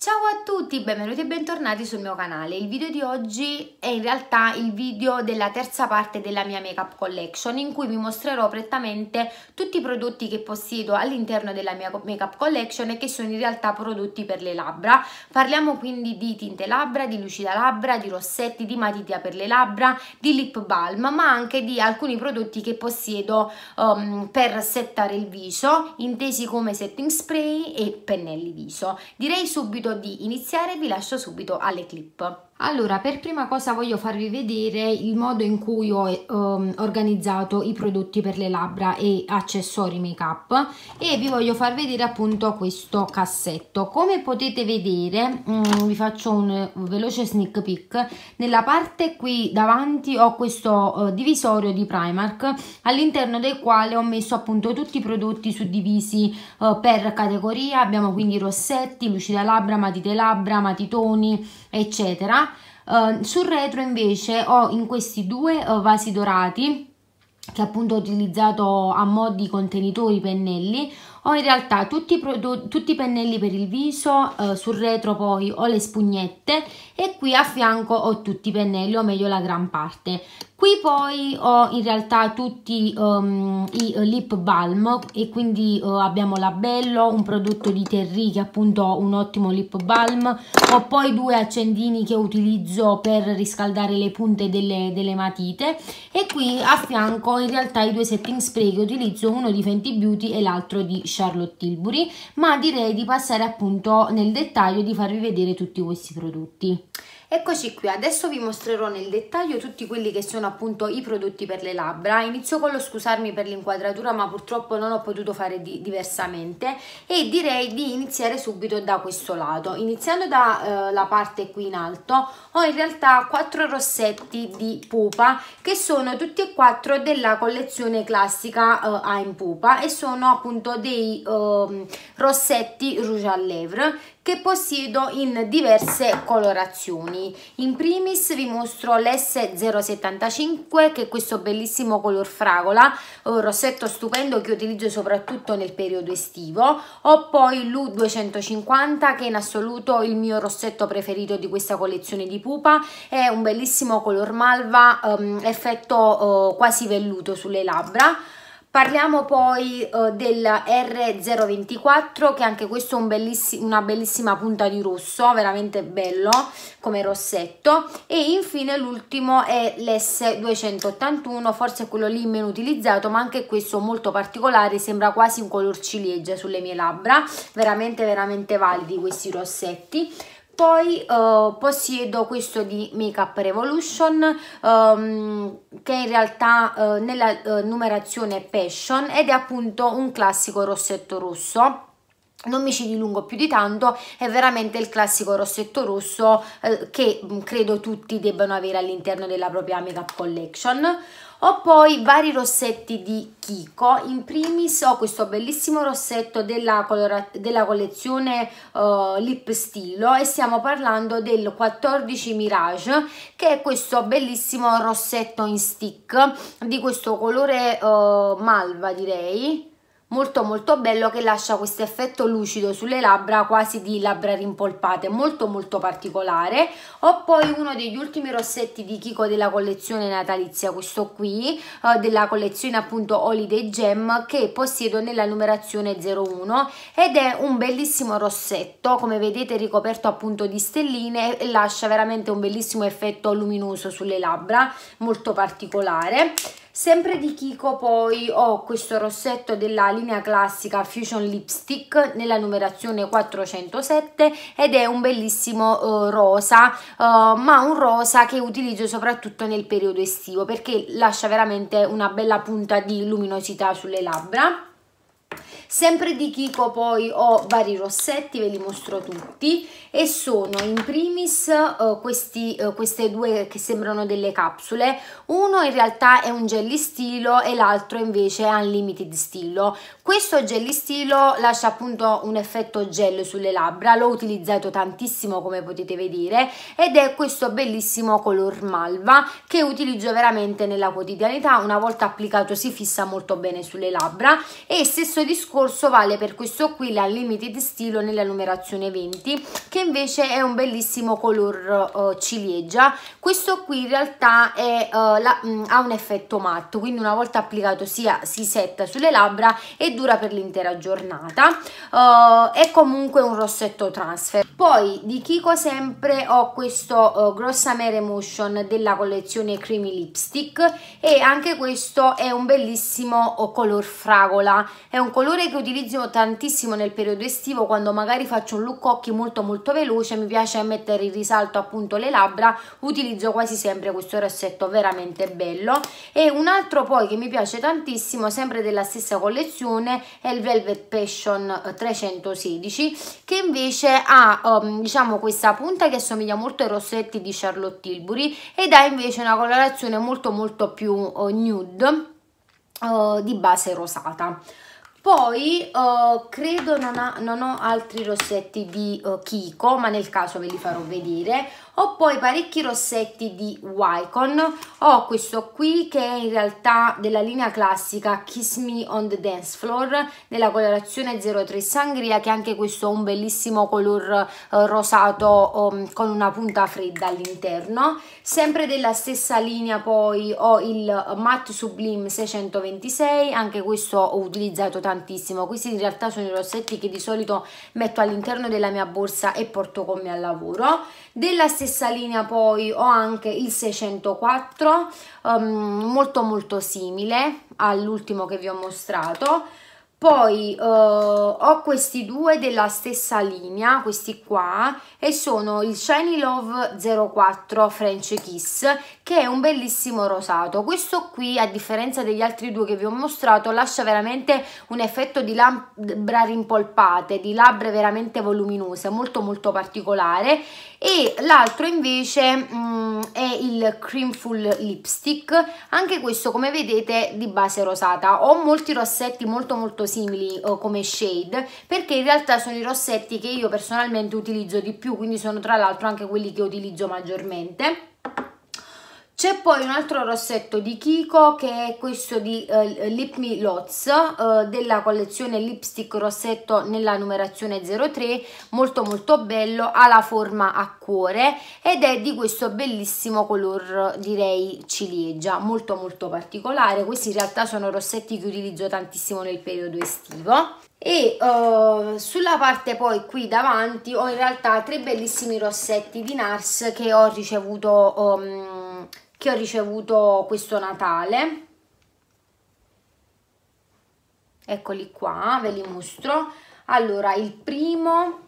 Ciao a tutti, benvenuti e bentornati sul mio canale. Il video di oggi è in realtà il video della terza parte della mia makeup collection in cui vi mostrerò prettamente tutti i prodotti che possiedo all'interno della mia makeup collection e che sono in realtà prodotti per le labbra. Parliamo quindi di tinte labbra, di lucida labbra, di rossetti, di matita per le labbra, di lip balm, ma anche di alcuni prodotti che possiedo um, per settare il viso, intesi come setting spray e pennelli viso. Direi subito di iniziare vi lascio subito alle clip. Allora, per prima cosa voglio farvi vedere il modo in cui ho ehm, organizzato i prodotti per le labbra e accessori make up e vi voglio far vedere appunto questo cassetto. Come potete vedere, mh, mm, vi faccio un, veloce sneak peek, nella parte qui davanti ho questo eh, divisorio di Primark all'interno del quale ho messo appunto tutti i prodotti suddivisi eh, per categoria, abbiamo quindi rossetti, lucida labbra, matite labbra, matitoni, eccetera. Uh, sul retro invece ho in questi due uh, vasi dorati che appunto ho utilizzato a mo' di contenitori pennelli ho in realtà tutti i, tutti i pennelli per il viso, eh, sul retro poi ho le spugnette e qui a fianco ho tutti i pennelli, o meglio la gran parte. Qui poi ho in realtà tutti um, i eh, lip balm e quindi uh, abbiamo l'Abello, un prodotto di Terry che è appunto un ottimo lip balm. Ho poi due accendini che utilizzo per riscaldare le punte delle, delle matite e qui a fianco in realtà i due setting spray che utilizzo, uno di Fenty Beauty e l'altro di Chanel. Charlotte Tilbury, ma direi di passare appunto nel dettaglio e di farvi vedere tutti questi prodotti. Eccoci qui, adesso vi mostrerò nel dettaglio tutti quelli che sono appunto i prodotti per le labbra. Inizio con lo scusarmi per l'inquadratura ma purtroppo non ho potuto fare di diversamente e direi di iniziare subito da questo lato. Iniziando dalla eh, parte qui in alto ho in realtà quattro rossetti di pupa che sono tutti e quattro della collezione classica eh, I'm Pupa e sono appunto dei eh, rossetti Rouge à Lèvres che possiedo in diverse colorazioni. In primis vi mostro l'S075 che è questo bellissimo color fragola, un rossetto stupendo che utilizzo soprattutto nel periodo estivo. Ho poi l'U250 che è in assoluto il mio rossetto preferito di questa collezione di pupa, è un bellissimo color malva, um, effetto uh, quasi velluto sulle labbra. Parliamo poi eh, del R024 che anche questo è un bellissi una bellissima punta di rosso, veramente bello come rossetto e infine l'ultimo è l'S281, forse quello lì meno utilizzato ma anche questo molto particolare, sembra quasi un color ciliegia sulle mie labbra, veramente veramente validi questi rossetti poi uh, possiedo questo di Make Up Revolution um, che in realtà uh, nella uh, numerazione Passion ed è appunto un classico rossetto rosso non mi ci dilungo più di tanto, è veramente il classico rossetto rosso eh, che mm, credo tutti debbano avere all'interno della propria makeup collection. Ho poi vari rossetti di Kiko, in primis ho questo bellissimo rossetto della, della collezione uh, Lip Stilo e stiamo parlando del 14 Mirage che è questo bellissimo rossetto in stick di questo colore uh, malva direi, molto molto bello che lascia questo effetto lucido sulle labbra quasi di labbra rimpolpate molto molto particolare ho poi uno degli ultimi rossetti di Kiko della collezione natalizia questo qui eh, della collezione appunto Holiday Gem che possiedo nella numerazione 01 ed è un bellissimo rossetto come vedete ricoperto appunto di stelline e lascia veramente un bellissimo effetto luminoso sulle labbra molto particolare Sempre di Kiko poi ho questo rossetto della linea classica Fusion Lipstick nella numerazione 407 ed è un bellissimo uh, rosa, uh, ma un rosa che utilizzo soprattutto nel periodo estivo perché lascia veramente una bella punta di luminosità sulle labbra sempre di Kiko poi ho vari rossetti ve li mostro tutti e sono in primis uh, questi, uh, queste due che sembrano delle capsule uno in realtà è un jelly stilo e l'altro invece è unlimited stilo questo jelly stilo lascia appunto un effetto gel sulle labbra l'ho utilizzato tantissimo come potete vedere ed è questo bellissimo color malva che utilizzo veramente nella quotidianità una volta applicato si fissa molto bene sulle labbra e stesso discorso discorso vale per questo qui la limited stilo nella numerazione 20 che invece è un bellissimo color uh, ciliegia questo qui in realtà è, uh, la, mh, mm, ha un effetto matto quindi una volta applicato sia, si setta sulle labbra e dura per l'intera giornata uh, è comunque un rossetto transfer poi di Kiko sempre ho questo Gross mere motion della collezione creamy lipstick e anche questo è un bellissimo color fragola è un colore che utilizzo tantissimo nel periodo estivo quando magari faccio un look occhi molto molto veloce mi piace mettere in risalto appunto le labbra utilizzo quasi sempre questo rossetto veramente bello e un altro poi che mi piace tantissimo sempre della stessa collezione è il Velvet Passion 316 che invece ha um, diciamo questa punta che assomiglia molto ai rossetti di Charlotte Tilbury ed ha invece una colorazione molto molto più uh, nude uh, di base rosata poi uh, credo non, ha, non, ho altri rossetti di uh, Kiko, ma nel caso ve li farò vedere. Ho poi parecchi rossetti di Wycon. Ho questo qui che è in realtà della linea classica Kiss Me on the Dance Floor nella colorazione 03 Sangria, che anche questo è un bellissimo color uh, rosato um, con una punta fredda all'interno. Sempre della stessa linea poi ho il Matte Sublime 626, anche questo ho utilizzato tanto tantissimo questi in realtà sono i rossetti che di solito metto all'interno della mia borsa e porto con me al lavoro della stessa linea poi ho anche il 604 um, ehm, molto molto simile all'ultimo che vi ho mostrato poi eh, ho questi due della stessa linea, questi qua, e sono il Shiny Love 04 French Kiss, che è un bellissimo rosato. Questo qui, a differenza degli altri due che vi ho mostrato, lascia veramente un effetto di labbra rimpolpate, di labbra veramente voluminose, molto molto particolare e l'altro invece mh, mm, è il Creamful Lipstick, anche questo come vedete di base rosata. Ho molti rossetti molto molto simili oh, come shade perché in realtà sono i rossetti che io personalmente utilizzo di più, quindi sono tra l'altro anche quelli che utilizzo maggiormente c'è poi un altro rossetto di Kiko che è questo di eh, Lip Me Lots eh, della collezione Lipstick Rossetto nella numerazione 03, molto molto bello, ha la forma a cuore ed è di questo bellissimo color direi ciliegia, molto molto particolare. Questi in realtà sono rossetti che utilizzo tantissimo nel periodo estivo e uh, sulla parte poi qui davanti ho in realtà tre bellissimi rossetti di Nars che ho ricevuto um, che ho ricevuto questo Natale. Eccoli qua, ve li mostro. Allora, il primo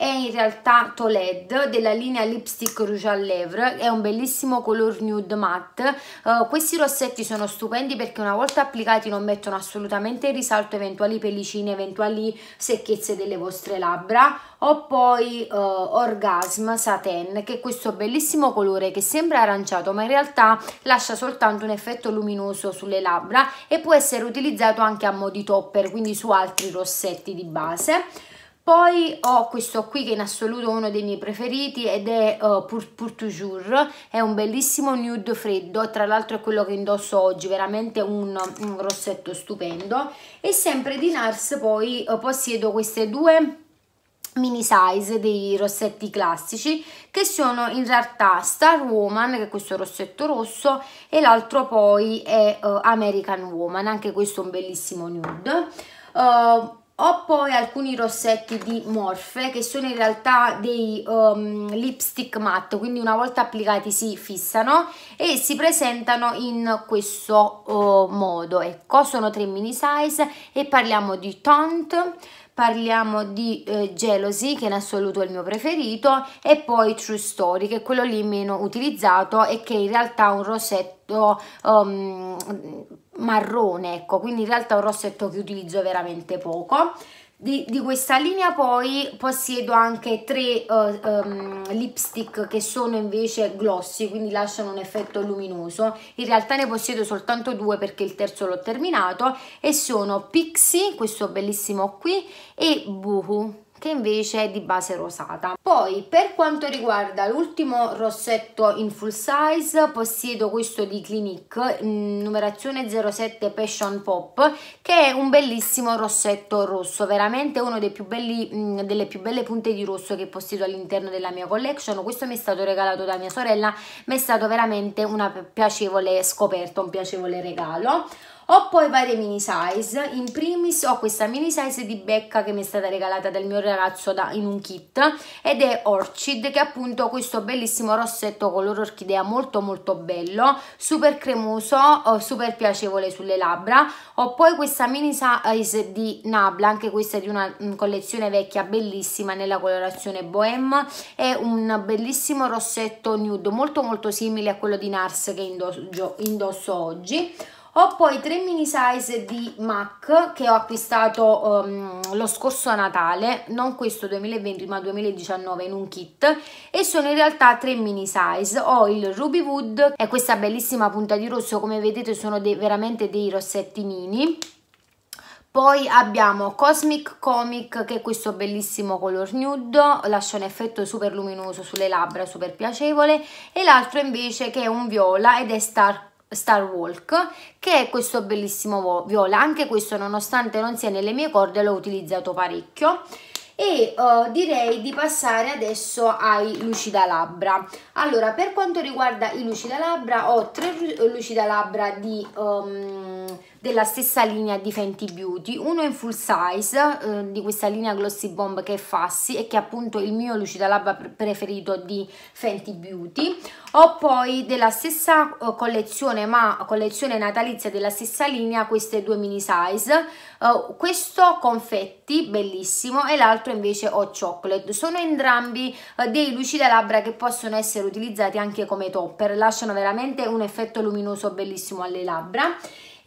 è in realtà Toled della linea Lipstick Rouge à Lèvres, è un bellissimo color nude matte, uh, questi rossetti sono stupendi perché una volta applicati non mettono assolutamente in risalto eventuali pellicine, eventuali secchezze delle vostre labbra, ho poi uh, Orgasm Satin che è questo bellissimo colore che sembra aranciato ma in realtà lascia soltanto un effetto luminoso sulle labbra e può essere utilizzato anche a mo' di topper, quindi su altri rossetti di base. Poi ho questo qui che in assoluto è uno dei miei preferiti ed è uh, Pour, Pour Toujours, è un bellissimo nude freddo, tra l'altro è quello che indosso oggi, veramente un, un rossetto stupendo. E sempre di Nars poi uh, possiedo queste due mini size dei rossetti classici che sono in realtà Star Woman che è questo rossetto rosso e l'altro poi è uh, American Woman anche questo è un bellissimo nude uh, ho poi alcuni rossetti di Morphe che sono in realtà dei um, lipstick matte, quindi una volta applicati si fissano e si presentano in questo uh, modo. Ecco, sono tre mini size e parliamo di Taunt, parliamo di eh, Jealousy che in assoluto è il mio preferito e poi True Story che è quello lì meno utilizzato e che in realtà è un rossetto um, marrone, ecco, quindi in realtà è un rossetto che utilizzo veramente poco. Di, di questa linea poi possiedo anche tre uh, um, lipstick che sono invece glossy, quindi lasciano un effetto luminoso. In realtà ne possiedo soltanto due perché il terzo l'ho terminato e sono Pixie, questo bellissimo qui, e Boohoo che invece è di base rosata. Poi per quanto riguarda l'ultimo rossetto in full size possiedo questo di Clinique numerazione 07 Passion Pop che è un bellissimo rossetto rosso, veramente uno dei più belli, mh, delle più belle punte di rosso che possiedo all'interno della mia collection, questo mi è stato regalato da mia sorella, mi è stato veramente una piacevole scoperta, un piacevole regalo. Ho poi varie mini size, in primis ho questa mini size di Becca che mi è stata regalata dal mio ragazzo da, in un kit ed è Orchid che è appunto questo bellissimo rossetto color orchidea molto molto bello, super cremoso, oh, super piacevole sulle labbra. Ho poi questa mini size di Nabla, anche questa è di una mm, collezione vecchia bellissima nella colorazione Bohème, è un bellissimo rossetto nude molto molto simile a quello di Nars che indosso, indosso oggi. Ho poi tre mini size di MAC che ho acquistato um, lo scorso Natale, non questo 2020 ma 2019 in un kit e sono in realtà tre mini size. Ho il Ruby Wood e questa bellissima punta di rosso, come vedete sono dei, veramente dei rossetti mini. Poi abbiamo Cosmic Comic che è questo bellissimo color nude, lascia un effetto super luminoso sulle labbra, super piacevole e l'altro invece che è un viola ed è Star Star Walk che è questo bellissimo viola anche questo nonostante non sia nelle mie corde l'ho utilizzato parecchio e uh, direi di passare adesso ai lucida labbra. allora per quanto riguarda i lucida labbra, ho tre lucida labbra di um, della stessa linea di Fenty Beauty, uno in full size eh, di questa linea Glossy Bomb che è Fassi e che è appunto il mio lucida labbra preferito di Fenty Beauty, ho poi della stessa eh, collezione ma collezione natalizia della stessa linea queste due mini size, eh, questo confetti bellissimo e l'altro invece ho chocolate, sono entrambi eh, dei lucida labbra che possono essere utilizzati anche come topper, lasciano veramente un effetto luminoso bellissimo alle labbra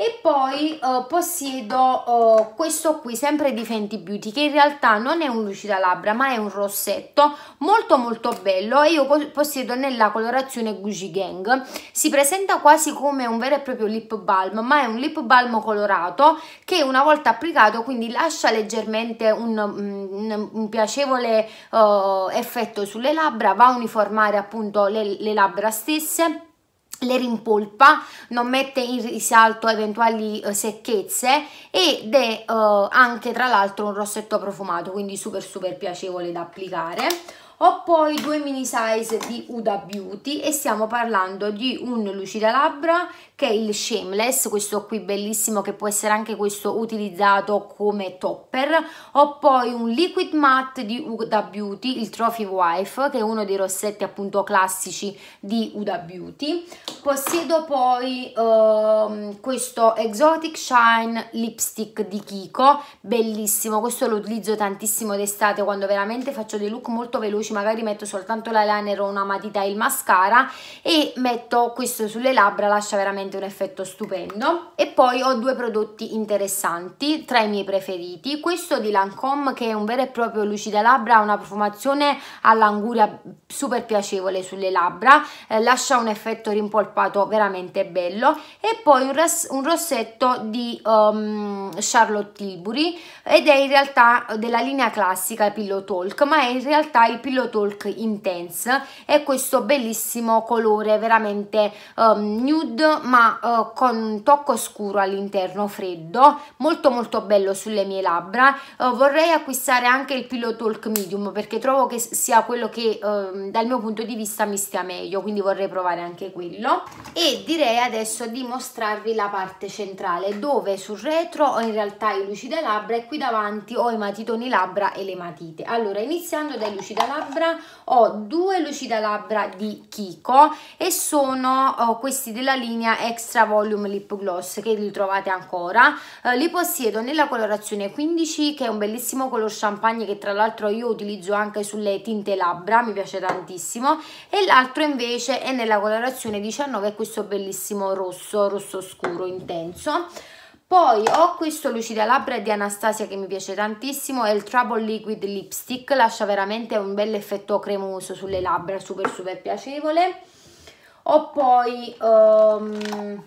e poi eh, possiedo eh, questo qui sempre di Fenty Beauty che in realtà non è un lucida labbra ma è un rossetto molto molto bello e io possiedo nella colorazione Gucci Gang si presenta quasi come un vero e proprio lip balm ma è un lip balm colorato che una volta applicato quindi lascia leggermente un, mm, un, un piacevole eh, effetto sulle labbra va a uniformare appunto le, le labbra stesse le rimpolpa, non mette in risalto eventuali eh, secchezze ed è eh, anche tra l'altro un rossetto profumato, quindi super super piacevole da applicare. Ho poi due mini size di Uda Beauty e stiamo parlando di un lucida labbra che è il shameless, questo qui bellissimo che può essere anche questo utilizzato come topper. Ho poi un liquid matte di Uda Beauty, il Trophy Wife, che è uno dei rossetti appunto classici di Uda Beauty. Possiedo poi uh, questo Exotic Shine Lipstick di Kiko, bellissimo, questo lo utilizzo tantissimo d'estate quando veramente faccio dei look molto veloci, magari metto soltanto l'eyeliner o una matita e il mascara e metto questo sulle labbra, lascia veramente veramente un effetto stupendo e poi ho due prodotti interessanti tra i miei preferiti questo di Lancome che è un vero e proprio lucida labbra ha una profumazione all'anguria super piacevole sulle labbra eh, lascia un effetto rimpolpato veramente bello e poi un, un rossetto di um, Charlotte Tilbury ed è in realtà della linea classica Pillow Talk ma è in realtà il Pillow Talk Intense è questo bellissimo colore veramente um, nude ma ma eh, con un tocco scuro all'interno freddo, molto molto bello sulle mie labbra. Eh, vorrei acquistare anche il Pillow Talk Medium perché trovo che sia quello che eh, dal mio punto di vista mi stia meglio, quindi vorrei provare anche quello. E direi adesso di mostrarvi la parte centrale dove sul retro ho in realtà i lucida labbra e qui davanti ho i matitoni labbra e le matite. Allora iniziando dai lucida labbra ho due lucida labbra di Kiko e sono oh, questi della linea Extra Volume Lip Gloss che li trovate ancora eh, li possiedo nella colorazione 15 che è un bellissimo color champagne che tra l'altro io utilizzo anche sulle tinte labbra mi piace tantissimo e l'altro invece è nella colorazione 19 è questo bellissimo rosso rosso scuro intenso poi ho questo lucida labbra di Anastasia che mi piace tantissimo, è il Trouble Liquid Lipstick, lascia veramente un bel effetto cremoso sulle labbra, super super piacevole ho poi um,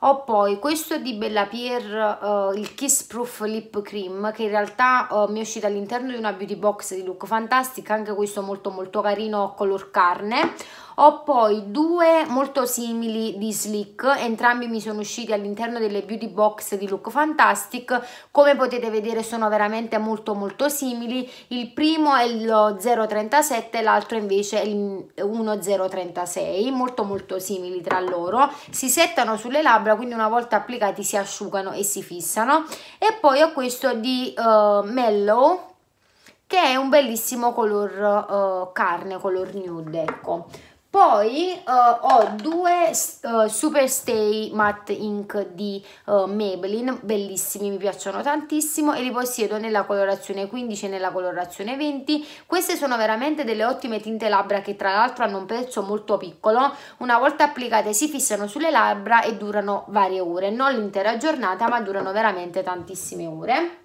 ho poi questo di Bella Pierre, uh, il Kiss Proof Lip Cream, che in realtà uh, mi è uscito all'interno di una beauty box di look fantastica, anche questo molto molto carino color carne. Ho poi due molto simili di Slick, entrambi mi sono usciti all'interno delle beauty box di Look Fantastic, come potete vedere sono veramente molto molto simili, il primo è lo 037, l'altro invece è il 1036, molto molto simili tra loro, si settano sulle labbra, quindi una volta applicati si asciugano e si fissano, e poi ho questo di uh, Mellow, che è un bellissimo color uh, carne, color nude, ecco. Poi uh, ho due uh, Super Stay Matte Ink di uh, Maybelline, bellissimi, mi piacciono tantissimo e li possiedo nella colorazione 15 e nella colorazione 20. Queste sono veramente delle ottime tinte labbra che tra l'altro hanno un prezzo molto piccolo. Una volta applicate si fissano sulle labbra e durano varie ore, non l'intera giornata ma durano veramente tantissime ore.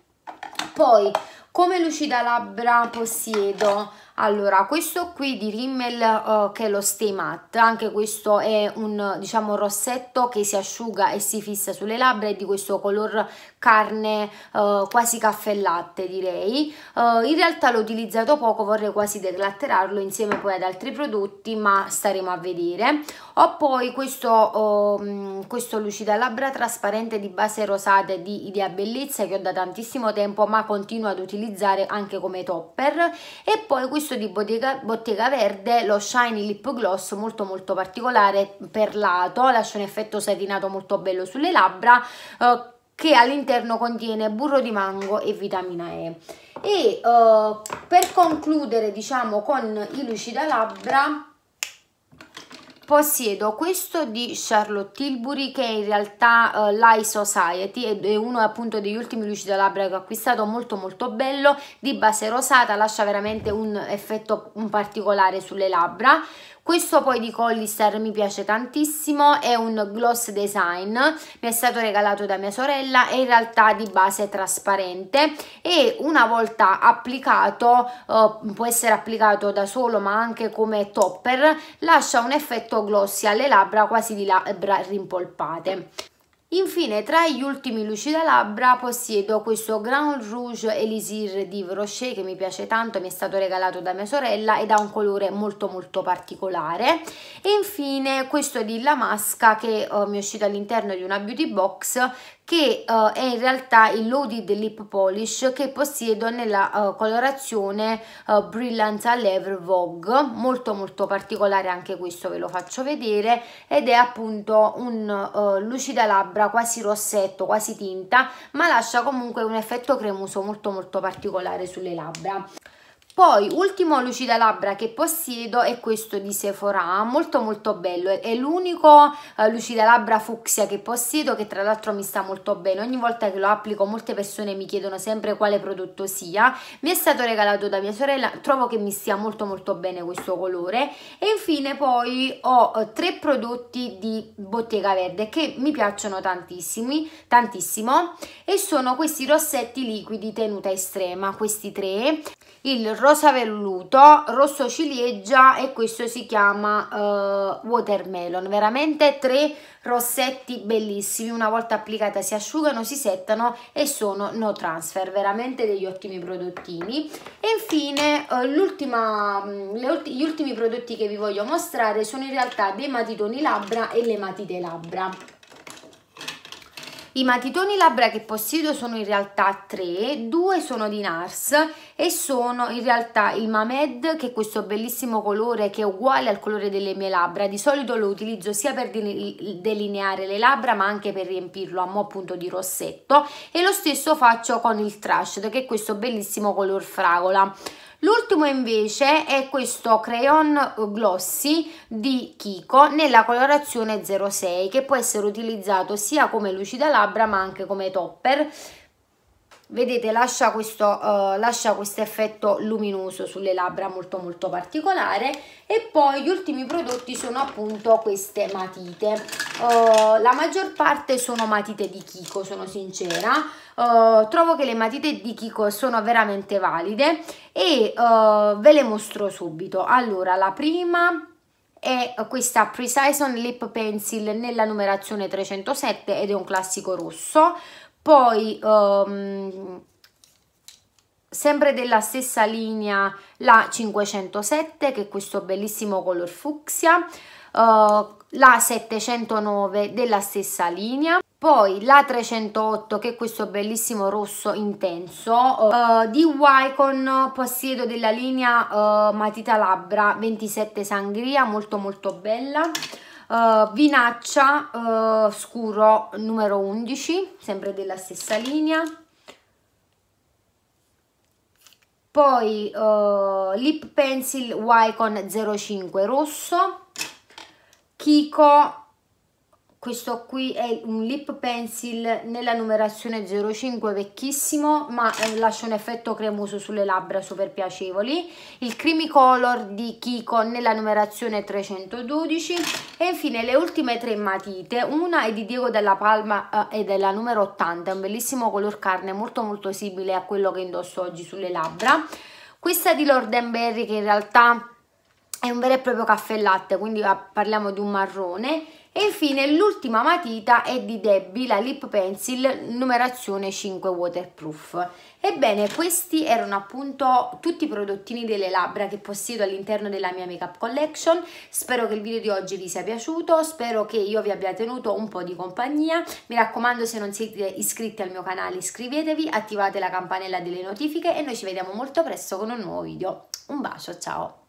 Poi come lucida labbra possiedo allora questo qui di Rimmel uh, che è lo Stay Matte anche questo è un diciamo rossetto che si asciuga e si fissa sulle labbra è di questo color carne uh, quasi caffè latte direi uh, in realtà l'ho utilizzato poco vorrei quasi deglatterarlo insieme poi ad altri prodotti ma staremo a vedere ho poi questo, um, questo lucida labbra trasparente di base rosata di Idea Bellezza che ho da tantissimo tempo ma continuo ad utilizzare anche come topper e poi questo gusto di Bottega, Bottega Verde lo Shiny Lip Gloss molto molto particolare perlato, lascia un effetto satinato molto bello sulle labbra eh, che all'interno contiene burro di mango e vitamina E. E eh, per concludere diciamo con i labbra Possiedo questo di Charlotte Tilbury che è in realtà uh, Lie Society ed è uno appunto degli ultimi lucida labbra che ho acquistato, molto molto bello, di base rosata, lascia veramente un effetto un particolare sulle labbra. Questo poi di Collister mi piace tantissimo, è un gloss design, mi è stato regalato da mia sorella, è in realtà di base trasparente e una volta applicato, eh, può essere applicato da solo ma anche come topper, lascia un effetto glossy alle labbra quasi di labbra rimpolpate. Infine, tra gli ultimi labbra possiedo questo Grand Rouge Elisir di Rocher che mi piace tanto, mi è stato regalato da mia sorella ed ha un colore molto molto particolare. E infine questo di La Masca che eh, mi è uscito all'interno di una beauty box che uh, è in realtà il loaded lip polish che possiedo nella uh, colorazione uh, eh, Brillant Lever Vogue molto molto particolare anche questo ve lo faccio vedere ed è appunto un lucida labbra quasi rossetto quasi tinta ma lascia comunque un effetto cremoso molto molto particolare sulle labbra poi, ultimo lucida labbra che possiedo è questo di Sephora, molto molto bello, è l'unico eh, lucida labbra fucsia che possiedo che tra l'altro mi sta molto bene, ogni volta che lo applico molte persone mi chiedono sempre quale prodotto sia, mi è stato regalato da mia sorella, trovo che mi stia molto molto bene questo colore e infine poi ho eh, tre prodotti di Bottega Verde che mi piacciono tantissimi, tantissimo e sono questi rossetti liquidi tenuta estrema, questi tre, il rosso rosa velluto, rosso ciliegia e questo si chiama uh, watermelon. Veramente tre rossetti bellissimi, una volta applicata si asciugano, si settano e sono no transfer, veramente degli ottimi prodottini. E infine uh, gli ultimi prodotti che vi voglio mostrare sono in realtà dei matitoni labbra e le matite labbra. I matitoni labbra che possiedo sono in realtà tre, due sono di Nars e sono in realtà il Mamed che è questo bellissimo colore che è uguale al colore delle mie labbra, di solito lo utilizzo sia per delineare le labbra ma anche per riempirlo a mo' appunto di rossetto e lo stesso faccio con il Trashed che è questo bellissimo color fragola. L'ultimo invece è questo crayon eh, glossy di Kiko nella colorazione 06 che può essere utilizzato sia come lucida labbra ma anche come topper vedete lascia questo, uh, lascia questo effetto luminoso sulle labbra molto molto particolare e poi gli ultimi prodotti sono appunto queste matite uh, la maggior parte sono matite di Kiko sono sincera uh, trovo che le matite di Kiko sono veramente valide e ve le mostro subito allora la prima è questa Precision Lip Pencil nella numerazione 307 ed è un classico rosso poi, um, sempre della stessa linea, la 507, che è questo bellissimo color fucsia, uh, la 709 della stessa linea, poi la 308 che è questo bellissimo rosso intenso, uh, di Wycon possiedo della linea uh, matita labbra 27 sangria, molto molto bella, uh, vinaccia uh, scuro numero 11 sempre della stessa linea poi uh, lip pencil Wycon 05 rosso Kiko questo qui è un lip pencil nella numerazione 05 vecchissimo ma eh, lascia un effetto cremoso sulle labbra super piacevoli il creamy color di Kiko nella numerazione 312 e infine le ultime tre matite una è di Diego della Palma eh, ed è la numero 80 è un bellissimo color carne molto molto simile a quello che indosso oggi sulle labbra questa di Lord Berry che in realtà è un vero e proprio caffè latte quindi ah, parliamo di un marrone e infine l'ultima matita è di Debbie, la Lip Pencil numerazione 5 Waterproof. Ebbene, questi erano appunto tutti i prodottini delle labbra che possiedo all'interno della mia Makeup Collection. Spero che il video di oggi vi sia piaciuto, spero che io vi abbia tenuto un po' di compagnia. Mi raccomando, se non siete iscritti al mio canale iscrivetevi, attivate la campanella delle notifiche e noi ci vediamo molto presto con un nuovo video. Un bacio, ciao!